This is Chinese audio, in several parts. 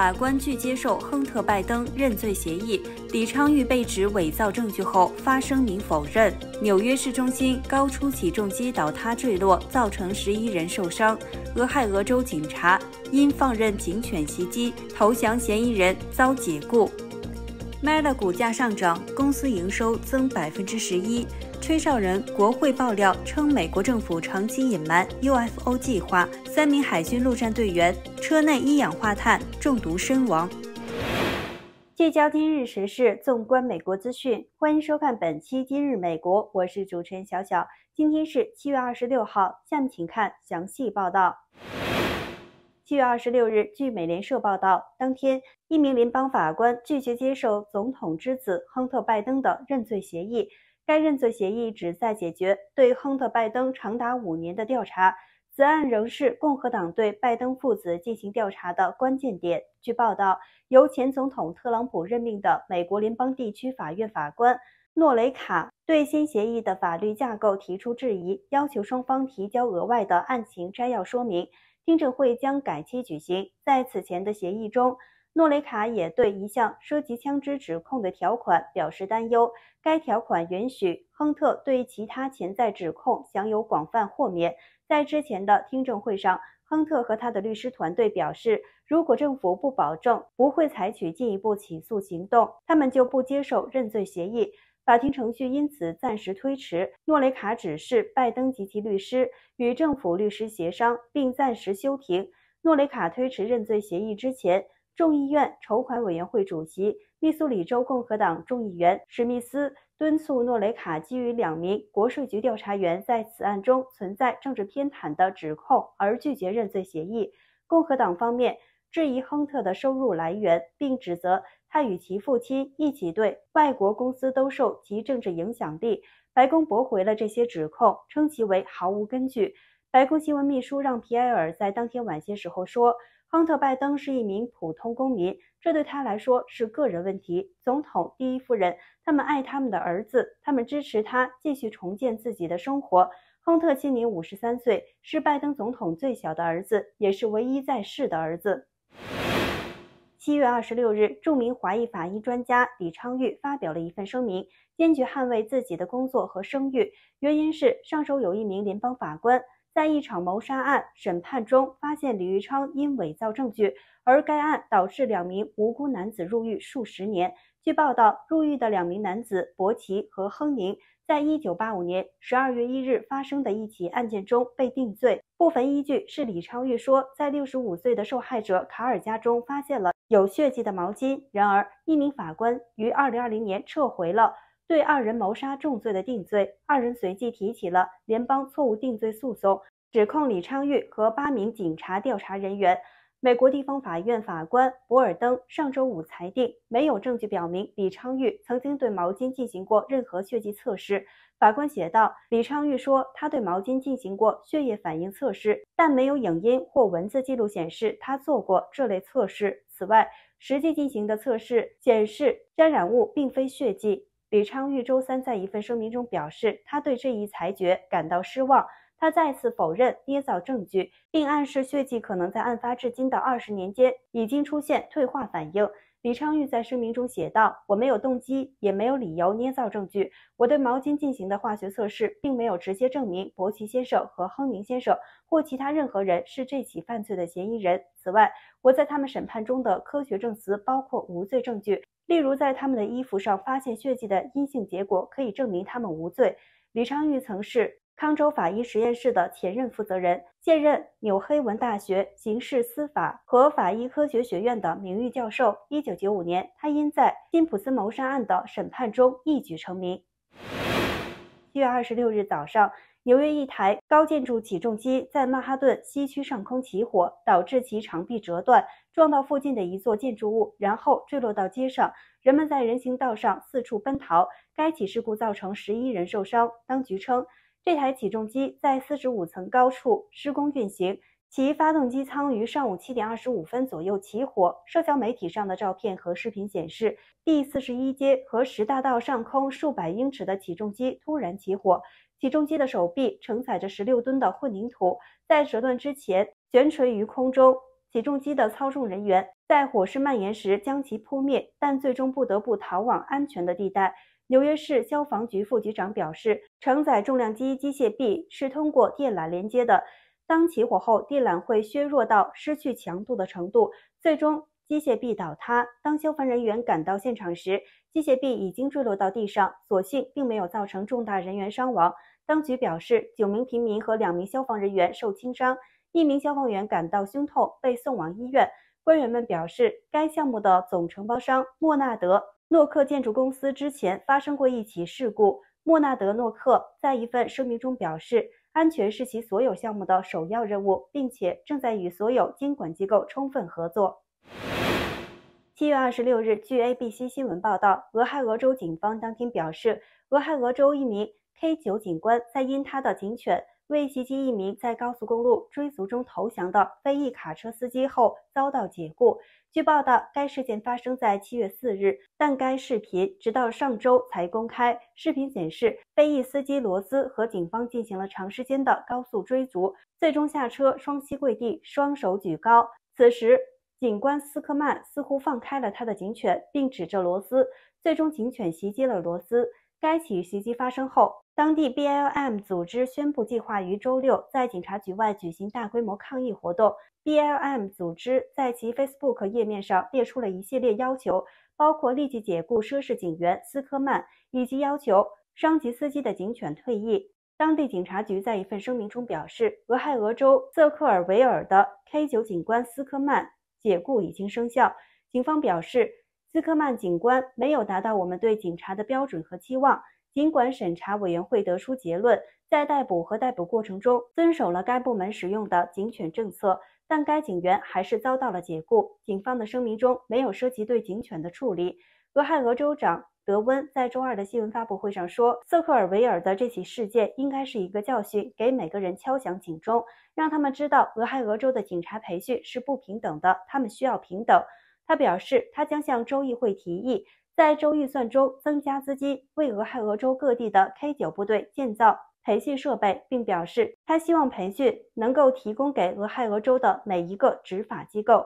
法官拒接受亨特·拜登认罪协议。李昌钰被指伪造证据后发声明否认。纽约市中心高出起重机倒塌坠落，造成十一人受伤。俄亥俄州警察因放任警犬袭击投降嫌疑人遭解雇。Mega 股价上涨，公司营收增百分之十一。吹哨人国会爆料称，美国政府长期隐瞒 UFO 计划。三名海军陆战队员车内一氧化碳中毒身亡。聚焦今日时事，纵观美国资讯，欢迎收看本期《今日美国》，我是主持人小小。今天是七月二十六号，下面请看详细报道。七月二十六日，据美联社报道，当天一名联邦法官拒绝接受总统之子亨特·拜登的认罪协议。该认罪协议旨在解决对亨特·拜登长达五年的调查。此案仍是共和党对拜登父子进行调查的关键点。据报道，由前总统特朗普任命的美国联邦地区法院法官诺雷卡对新协议的法律架构提出质疑，要求双方提交额外的案情摘要说明。听证会将改期举行。在此前的协议中，诺雷卡也对一项涉及枪支指控的条款表示担忧。该条款允许亨特对其他潜在指控享有广泛豁免。在之前的听证会上，亨特和他的律师团队表示，如果政府不保证不会采取进一步起诉行动，他们就不接受认罪协议。法庭程序因此暂时推迟。诺雷卡指示拜登及其律师与政府律师协商，并暂时休庭。诺雷卡推迟认罪协议之前，众议院筹款委员会主席、密苏里州共和党众议员史密斯敦促诺雷卡基于两名国税局调查员在此案中存在政治偏袒的指控而拒绝认罪协议。共和党方面质疑亨特的收入来源，并指责。他与其父亲一起对外国公司兜售其政治影响力。白宫驳回了这些指控，称其为毫无根据。白宫新闻秘书让皮埃尔在当天晚些时候说：“亨特·拜登是一名普通公民，这对他来说是个人问题。总统、第一夫人，他们爱他们的儿子，他们支持他继续重建自己的生活。亨特今年五十三岁，是拜登总统最小的儿子，也是唯一在世的儿子。”七月二十六日，著名华裔法医专家李昌钰发表了一份声明，坚决捍卫自己的工作和声誉。原因是上周有一名联邦法官在一场谋杀案审判中发现李玉昌因伪造证据，而该案导致两名无辜男子入狱数十年。据报道，入狱的两名男子博奇和亨宁。在一九八五年十二月一日发生的一起案件中被定罪，部分依据是李昌钰说在六十五岁的受害者卡尔家中发现了有血迹的毛巾。然而，一名法官于二零二零年撤回了对二人谋杀重罪的定罪，二人随即提起了联邦错误定罪诉讼，指控李昌钰和八名警察调查人员。美国地方法院法官博尔登上周五裁定，没有证据表明李昌钰曾经对毛巾进行过任何血迹测试。法官写道：“李昌钰说他对毛巾进行过血液反应测试，但没有影音或文字记录显示他做过这类测试。此外，实际进行的测试显示，沾染物并非血迹。”李昌钰周三在一份声明中表示，他对这一裁决感到失望。他再次否认捏造证据，并暗示血迹可能在案发至今的二十年间已经出现退化反应。李昌钰在声明中写道：“我没有动机，也没有理由捏造证据。我对毛巾进行的化学测试，并没有直接证明伯奇先生和亨宁先生或其他任何人是这起犯罪的嫌疑人。此外，我在他们审判中的科学证词包括无罪证据，例如在他们的衣服上发现血迹的阴性结果，可以证明他们无罪。”李昌钰曾是。康州法医实验室的前任负责人，现任纽黑文大学刑事司法和法医科学学院的名誉教授。一九九五年，他因在辛普森谋杀案的审判中一举成名。七月二十六日早上，纽约一台高建筑起重机在曼哈顿西区上空起火，导致其长臂折断，撞到附近的一座建筑物，然后坠落到街上。人们在人行道上四处奔逃。该起事故造成十一人受伤。当局称。这台起重机在四十五层高处施工运行，其发动机舱于上午七点二十五分左右起火。社交媒体上的照片和视频显示，第四十一街和十大道上空数百英尺的起重机突然起火，起重机的手臂承载着十六吨的混凝土，在折断之前悬垂于空中。起重机的操纵人员在火势蔓延时将其扑灭，但最终不得不逃往安全的地带。纽约市消防局副局长表示，承载重量机机械臂是通过电缆连接的。当起火后，电缆会削弱到失去强度的程度，最终机械臂倒塌。当消防人员赶到现场时，机械臂已经坠落到地上，所幸并没有造成重大人员伤亡。当局表示，九名平民和两名消防人员受轻伤，一名消防员感到胸痛，被送往医院。官员们表示，该项目的总承包商莫纳德。诺克建筑公司之前发生过一起事故。莫纳德·诺克在一份声明中表示：“安全是其所有项目的首要任务，并且正在与所有监管机构充分合作。”七月二十六日，据 ABC 新闻报道，俄亥俄州警方当天表示，俄亥俄州一名 K 九警官在因他的警犬。为袭击一名在高速公路追逐中投降的非裔卡车司机后遭到解雇。据报道，该事件发生在七月四日，但该视频直到上周才公开。视频显示，非裔司机罗斯和警方进行了长时间的高速追逐，最终下车，双膝跪地，双手举高。此时，警官斯科曼似乎放开了他的警犬，并指着罗斯。最终，警犬袭击了罗斯。该起袭击发生后。当地 BLM 组织宣布计划于周六在警察局外举行大规模抗议活动。BLM 组织在其 Facebook 页面上列出了一系列要求，包括立即解雇涉事警员斯科曼，以及要求伤及司机的警犬退役。当地警察局在一份声明中表示，俄亥俄州泽克尔维尔的 K 九警官斯科曼解雇已经生效。警方表示。斯科曼警官没有达到我们对警察的标准和期望。尽管审查委员会得出结论，在逮捕和逮捕过程中遵守了该部门使用的警犬政策，但该警员还是遭到了解雇。警方的声明中没有涉及对警犬的处理。俄亥俄州长德温在周二的新闻发布会上说：“瑟克尔维尔的这起事件应该是一个教训，给每个人敲响警钟，让他们知道俄亥俄州的警察培训是不平等的，他们需要平等。”他表示，他将向州议会提议，在州预算中增加资金，为俄亥俄州各地的 K 九部队建造培训设备，并表示他希望培训能够提供给俄亥俄州的每一个执法机构。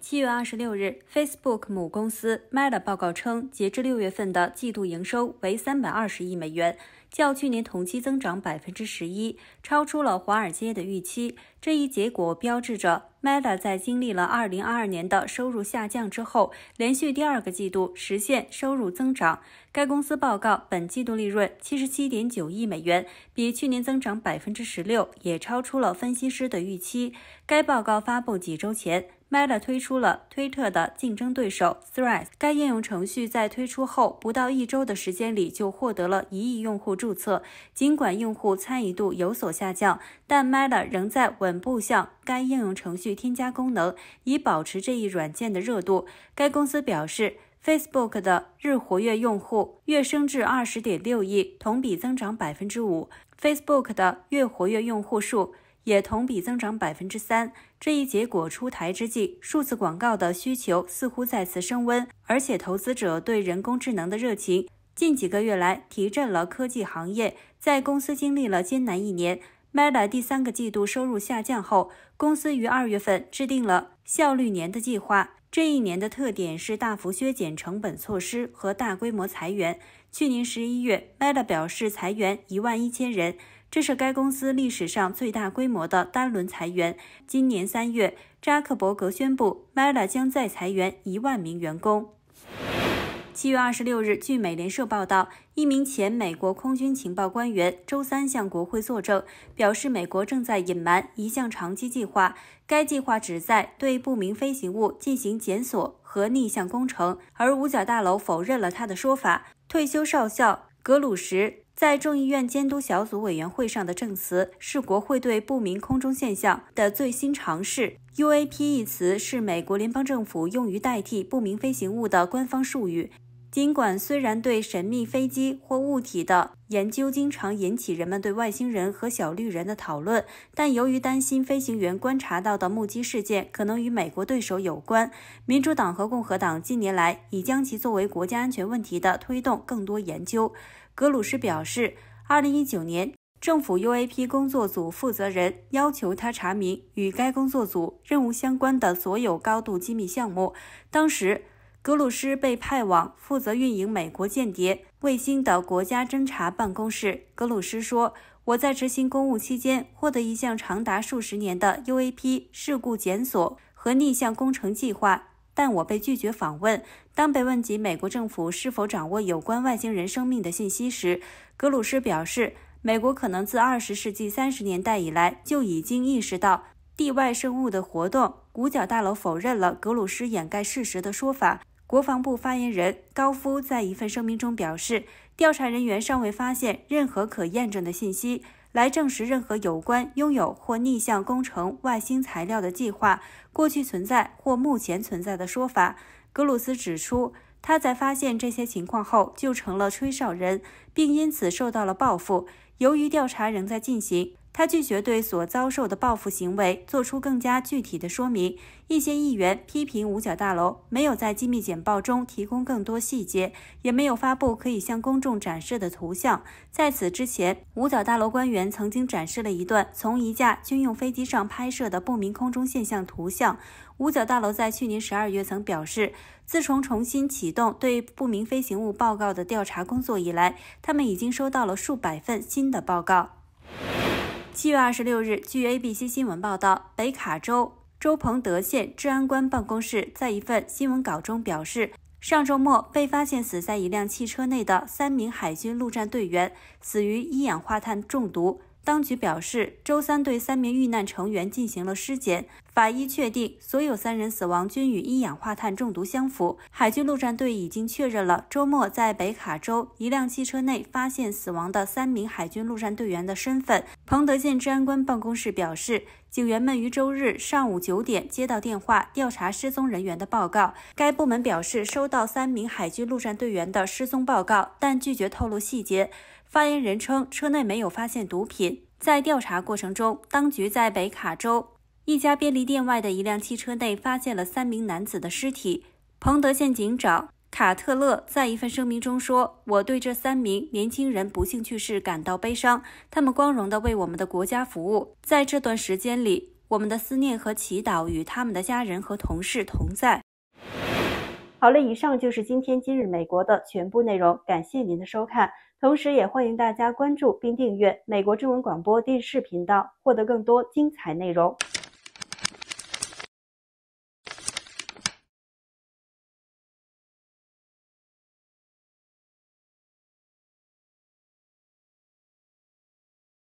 七月二十六日，Facebook 母公司 Meta 报告称，截至六月份的季度营收为三百二十亿美元。较去年同期增长百分之十一，超出了华尔街的预期。这一结果标志着 Meta 在经历了二零二二年的收入下降之后，连续第二个季度实现收入增长。该公司报告本季度利润七十七点九亿美元，比去年增长百分之十六，也超出了分析师的预期。该报告发布几周前。Meta 推出了推特的竞争对手 Threads。该应用程序在推出后不到一周的时间里就获得了一亿用户注册。尽管用户参与度有所下降，但 Meta 仍在稳步向该应用程序添加功能，以保持这一软件的热度。该公司表示，Facebook 的日活跃用户跃升至20.6亿，同比增长5%。Facebook 的月活跃用户数。也同比增长百分之三。这一结果出台之际，数字广告的需求似乎再次升温，而且投资者对人工智能的热情近几个月来提振了科技行业。在公司经历了艰难一年，Meta 第三个季度收入下降后，公司于二月份制定了效率年的计划。这一年的特点是大幅削减成本措施和大规模裁员。去年十一月，Meta 表示裁员一万一千人。这是该公司历史上最大规模的单轮裁员。今年三月，扎克伯格宣布，Meta 将再裁员一万名员工。七月二十六日，据美联社报道，一名前美国空军情报官员周三向国会作证，表示美国正在隐瞒一项长期计划，该计划旨在对不明飞行物进行检索和逆向工程。而五角大楼否认了他的说法。退休少校格鲁什。在众议院监督小组委员会上的证词是国会对不明空中现象的最新尝试。UAP 一词是美国联邦政府用于代替不明飞行物的官方术语。尽管虽然对神秘飞机或物体的研究经常引起人们对外星人和小绿人的讨论，但由于担心飞行员观察到的目击事件可能与美国对手有关，民主党和共和党近年来已将其作为国家安全问题的推动更多研究。格鲁斯表示，2019年，政府 UAP 工作组负责人要求他查明与该工作组任务相关的所有高度机密项目。当时，格鲁斯被派往负责运营美国间谍卫星的国家侦察办公室。格鲁斯说：“我在执行公务期间，获得一项长达数十年的 UAP 事故检索和逆向工程计划。”但我被拒绝访问。当被问及美国政府是否掌握有关外星人生命的信息时，格鲁斯表示，美国可能自二十世纪三十年代以来就已经意识到地外生物的活动。五角大楼否认了格鲁斯掩盖事实的说法。国防部发言人高夫在一份声明中表示，调查人员尚未发现任何可验证的信息。来证实任何有关拥有或逆向工程外星材料的计划过去存在或目前存在的说法，格鲁斯指出，他在发现这些情况后就成了吹哨人，并因此受到了报复。由于调查仍在进行。他拒绝对所遭受的报复行为做出更加具体的说明。一些议员批评五角大楼没有在机密简报中提供更多细节，也没有发布可以向公众展示的图像。在此之前，五角大楼官员曾经展示了一段从一架军用飞机上拍摄的不明空中现象图像。五角大楼在去年十二月曾表示，自从重新启动对不明飞行物报告的调查工作以来，他们已经收到了数百份新的报告。七月二十六日，据 ABC 新闻报道，北卡州州彭德县治安官办公室在一份新闻稿中表示，上周末被发现死在一辆汽车内的三名海军陆战队员死于一氧化碳中毒。当局表示，周三对三名遇难成员进行了尸检，法医确定所有三人死亡均与一氧化碳中毒相符。海军陆战队已经确认了周末在北卡州一辆汽车内发现死亡的三名海军陆战队员的身份。彭德县治安官办公室表示。警员们于周日上午九点接到电话，调查失踪人员的报告。该部门表示收到三名海军陆战队员的失踪报告，但拒绝透露细节。发言人称车内没有发现毒品。在调查过程中，当局在北卡州一家便利店外的一辆汽车内发现了三名男子的尸体。彭德县警长。卡特勒在一份声明中说：“我对这三名年轻人不幸去世感到悲伤。他们光荣地为我们的国家服务。在这段时间里，我们的思念和祈祷与他们的家人和同事同在。”好了，以上就是今天《今日美国》的全部内容。感谢您的收看，同时也欢迎大家关注并订阅《美国之文广播电视频道，获得更多精彩内容。